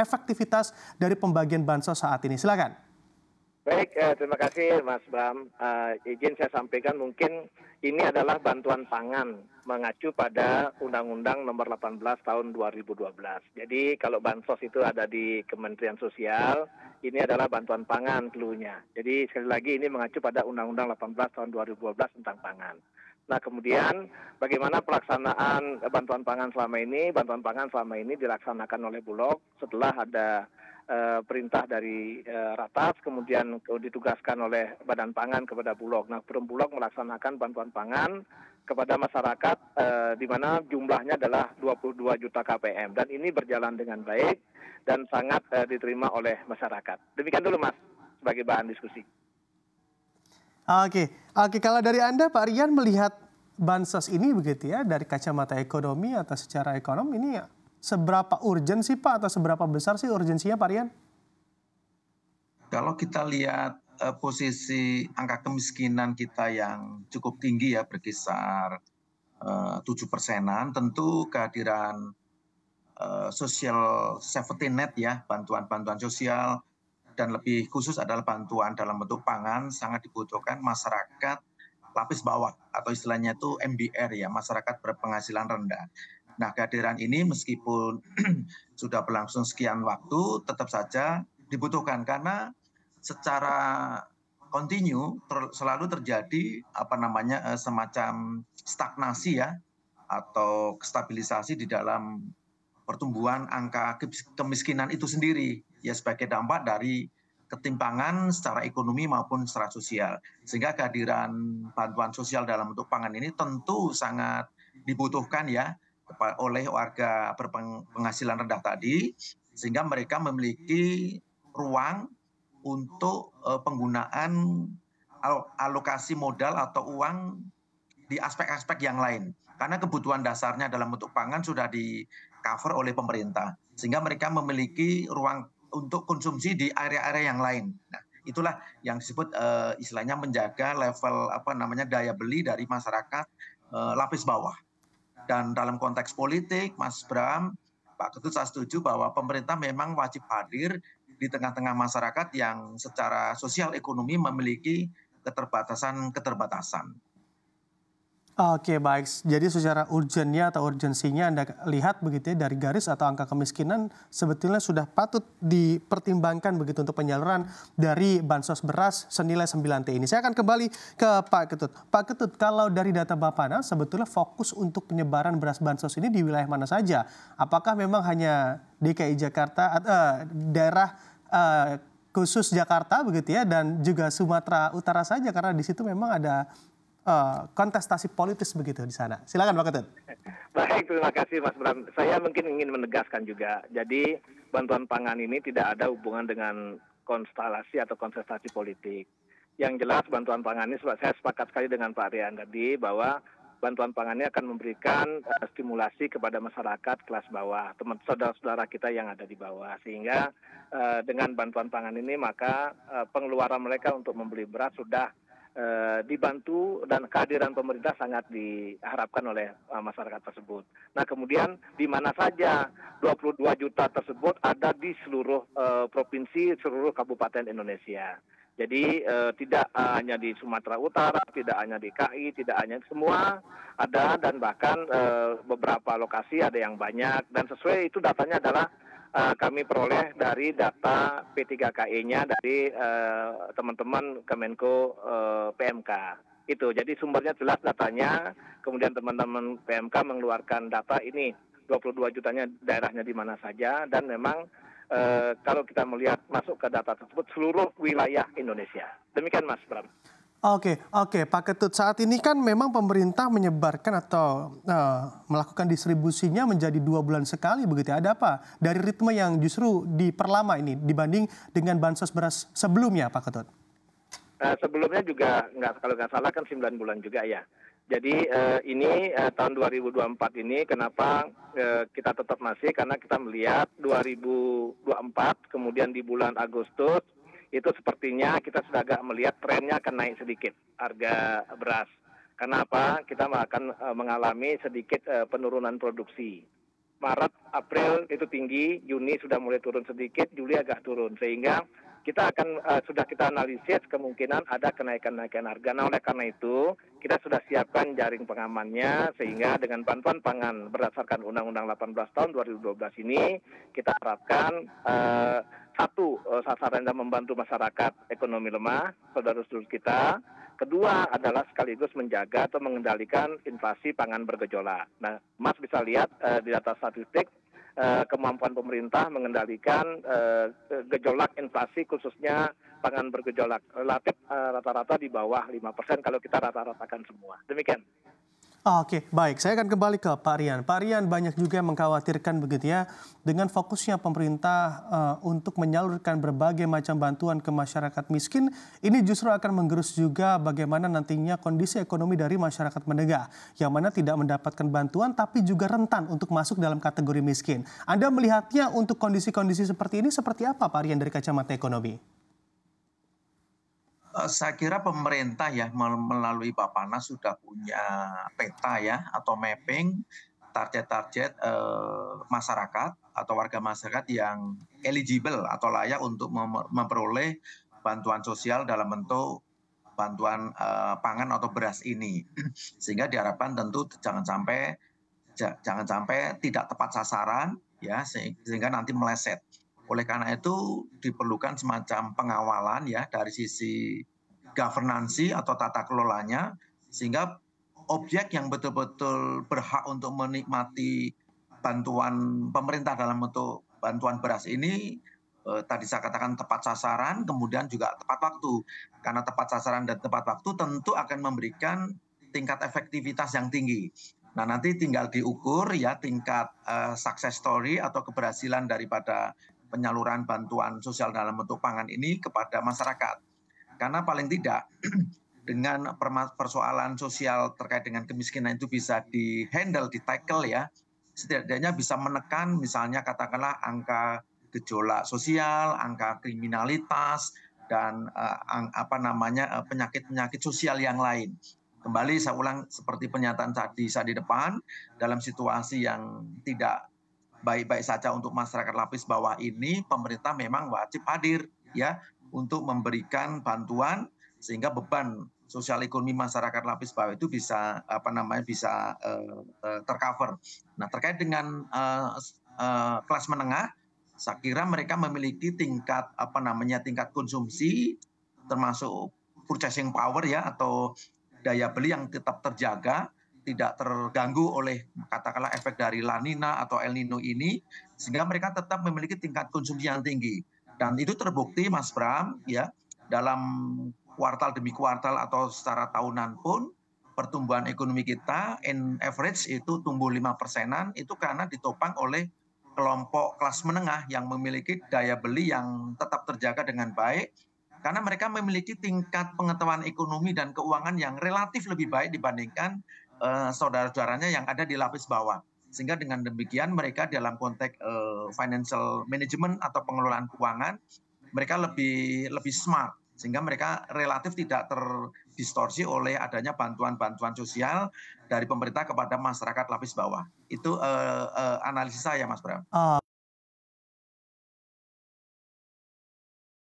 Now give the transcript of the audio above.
efektivitas dari pembagian bansos saat ini. Silakan. Baik, eh, terima kasih Mas Bram. Eh, izin saya sampaikan mungkin ini adalah bantuan pangan mengacu pada Undang-Undang Nomor 18 Tahun 2012. Jadi kalau bansos itu ada di Kementerian Sosial, ini adalah bantuan pangan keluarnya. Jadi sekali lagi ini mengacu pada Undang-Undang 18 Tahun 2012 tentang pangan. Nah, kemudian bagaimana pelaksanaan bantuan pangan selama ini? Bantuan pangan selama ini dilaksanakan oleh Bulog setelah ada uh, perintah dari uh, Ratas, kemudian ditugaskan oleh Badan Pangan kepada Bulog. Nah, Perum Bulog melaksanakan bantuan pangan kepada masyarakat eh, di mana jumlahnya adalah 22 juta KPM dan ini berjalan dengan baik dan sangat diterima oleh masyarakat. Demikian dulu Mas sebagai bahan diskusi. Oke, oke kalau dari Anda Pak Rian melihat bansos ini begitu ya dari kacamata ekonomi atau secara ekonomi ini ya, seberapa urgent sih Pak atau seberapa besar sih urgensinya Pak Rian? Kalau kita lihat uh, posisi angka kemiskinan kita yang cukup tinggi ya berkisar eh, tujuh persenan, tentu kehadiran uh, social safety net ya bantuan-bantuan sosial dan lebih khusus adalah bantuan dalam bentuk pangan sangat dibutuhkan masyarakat lapis bawah atau istilahnya itu MBR ya, masyarakat berpenghasilan rendah. Nah, kehadiran ini meskipun sudah berlangsung sekian waktu tetap saja dibutuhkan karena secara kontinu ter, selalu terjadi apa namanya eh, semacam stagnasi ya atau stabilisasi di dalam pertumbuhan angka kemiskinan itu sendiri ya sebagai dampak dari ketimpangan secara ekonomi maupun secara sosial. Sehingga kehadiran bantuan sosial dalam bentuk pangan ini tentu sangat dibutuhkan ya oleh warga berpenghasilan rendah tadi sehingga mereka memiliki ruang untuk eh, penggunaan alokasi modal atau uang di aspek-aspek yang lain karena kebutuhan dasarnya dalam bentuk pangan sudah di cover oleh pemerintah sehingga mereka memiliki ruang untuk konsumsi di area-area yang lain. Nah, itulah yang disebut uh, istilahnya menjaga level apa namanya daya beli dari masyarakat uh, lapis bawah. Dan dalam konteks politik, Mas Bram, Pak Ketut saya setuju bahwa pemerintah memang wajib hadir di tengah-tengah masyarakat yang secara sosial ekonomi memiliki keterbatasan-keterbatasan. Oke baik, jadi secara urgennya atau urgensinya Anda lihat begitu ya dari garis atau angka kemiskinan sebetulnya sudah patut dipertimbangkan begitu untuk penyaluran dari bansos beras senilai 9 T ini. Saya akan kembali ke Pak Ketut. Pak Ketut, kalau dari data Bapana sebetulnya fokus untuk penyebaran beras bansos ini di wilayah mana saja? Apakah memang hanya DKI Jakarta, uh, daerah uh, khusus Jakarta begitu ya dan juga Sumatera Utara saja karena di situ memang ada Eh, kontestasi politis begitu di sana. Silakan Pak Ketut. Baik, terima kasih Mas Bram. Saya mungkin ingin menegaskan juga. Jadi bantuan pangan ini tidak ada hubungan dengan konstelasi atau kontestasi politik. Yang jelas bantuan pangan ini saya sepakat sekali dengan Pak Rian tadi bahwa bantuan pangan ini akan memberikan uh, stimulasi kepada masyarakat kelas bawah, teman saudara-saudara kita yang ada di bawah, sehingga uh, dengan bantuan pangan ini maka uh, pengeluaran mereka untuk membeli beras sudah Eh, dibantu dan kehadiran pemerintah sangat diharapkan oleh eh, masyarakat tersebut. Nah, kemudian di mana saja 22 juta tersebut ada di seluruh eh, provinsi, seluruh kabupaten Indonesia. Jadi uh, tidak hanya di Sumatera Utara, tidak hanya di KI, tidak hanya semua ada dan bahkan uh, beberapa lokasi ada yang banyak dan sesuai itu datanya adalah uh, kami peroleh dari data P3KE-nya dari uh, teman-teman Kemenko uh, eh, PMK. Itu jadi sumbernya jelas datanya, kemudian teman-teman PMK mengeluarkan data ini 22 jutanya daerahnya di mana saja dan memang uh, kalau kita melihat masuk ke data tersebut seluruh wilayah Indonesia. Demikian Mas Bram. Oke, oke, Pak Ketut. Saat ini kan memang pemerintah menyebarkan atau uh, melakukan distribusinya menjadi dua bulan sekali, begitu. Ya. Ada apa dari ritme yang justru diperlama ini dibanding dengan bansos beras sebelumnya, Pak Ketut? Uh, eh, sebelumnya juga nggak kalau nggak salah kan 9 bulan juga ya. Jadi uh, ini uh, tahun 2024 ini kenapa uh, kita tetap masih karena kita melihat 2024 kemudian di bulan Agustus itu sepertinya kita sudah agak melihat trennya akan naik sedikit harga beras. Kenapa? Kita akan e, mengalami sedikit e, penurunan produksi. Maret, April itu tinggi, Juni sudah mulai turun sedikit, Juli agak turun sehingga kita akan e, sudah kita analisis kemungkinan ada kenaikan-kenaikan harga. Nah, oleh karena itu, kita sudah siapkan jaring pengamannya sehingga dengan bantuan pangan berdasarkan Undang-Undang 18 tahun 2012 ini, kita harapkan uh, satu eh, sasaran dan membantu masyarakat ekonomi lemah, saudara-saudara kita. Kedua adalah sekaligus menjaga atau mengendalikan inflasi pangan bergejolak. Nah, Mas bisa lihat eh, di data statistik eh, kemampuan pemerintah mengendalikan eh, eh, gejolak inflasi khususnya pangan bergejolak relatif eh, rata-rata di bawah 5% kalau kita rata-ratakan semua. Demikian. Oke, baik. Saya akan kembali ke Pak Rian. Pak Rian banyak juga yang mengkhawatirkan begitu ya dengan fokusnya pemerintah uh, untuk menyalurkan berbagai macam bantuan ke masyarakat miskin, ini justru akan menggerus juga bagaimana nantinya kondisi ekonomi dari masyarakat menengah yang mana tidak mendapatkan bantuan tapi juga rentan untuk masuk dalam kategori miskin. Anda melihatnya untuk kondisi-kondisi seperti ini seperti apa Pak Rian dari kacamata ekonomi? Eh, saya kira pemerintah ya melalui Bapak Nas sudah punya peta ya atau mapping target-target e, masyarakat atau warga masyarakat yang eligible atau layak untuk memperoleh bantuan sosial dalam bentuk bantuan e, pangan atau beras ini. Sehingga diharapkan tentu jangan sampai jangan sampai tidak tepat sasaran ya sehingga nanti meleset oleh karena itu diperlukan semacam pengawalan ya dari sisi governansi atau tata kelolanya sehingga objek yang betul-betul berhak untuk menikmati bantuan pemerintah dalam bentuk bantuan beras ini eh, tadi saya katakan tepat sasaran, kemudian juga tepat waktu. Karena tepat sasaran dan tepat waktu tentu akan memberikan tingkat efektivitas yang tinggi. Nah, nanti tinggal diukur ya tingkat uh, success story atau keberhasilan daripada penyaluran bantuan sosial dalam bentuk pangan ini kepada masyarakat. Karena paling tidak dengan persoalan sosial terkait dengan kemiskinan itu bisa di handle, di tackle ya, setidaknya bisa menekan misalnya katakanlah angka gejolak sosial, angka kriminalitas dan uh, apa namanya eh, penyakit-penyakit uh, sosial yang lain. Kembali saya ulang seperti pernyataan tadi saya di depan dalam situasi yang tidak baik-baik saja untuk masyarakat lapis bawah ini pemerintah memang wajib hadir ya untuk memberikan bantuan sehingga beban sosial ekonomi masyarakat lapis bawah itu bisa apa namanya bisa uh, uh, tercover. Nah terkait dengan uh, uh, kelas menengah, saya kira mereka memiliki tingkat apa namanya tingkat konsumsi termasuk purchasing power ya atau daya beli yang tetap terjaga tidak terganggu oleh katakanlah efek dari lanina atau El Nino ini sehingga mereka tetap memiliki tingkat konsumsi yang tinggi dan itu terbukti Mas Bram ya dalam kuartal demi kuartal atau secara tahunan pun pertumbuhan ekonomi kita in average itu tumbuh lima persenan itu karena ditopang oleh kelompok kelas menengah yang memiliki daya beli yang tetap terjaga dengan baik karena mereka memiliki tingkat pengetahuan ekonomi dan keuangan yang relatif lebih baik dibandingkan Eh, saudara-saudaranya yang ada di lapis bawah. Sehingga dengan demikian mereka dalam konteks uh, financial management atau pengelolaan keuangan mereka lebih lebih smart sehingga mereka relatif tidak terdistorsi oleh adanya bantuan-bantuan sosial dari pemerintah kepada masyarakat lapis bawah. Itu uh, uh, analisis saya, Mas Bram. Uh,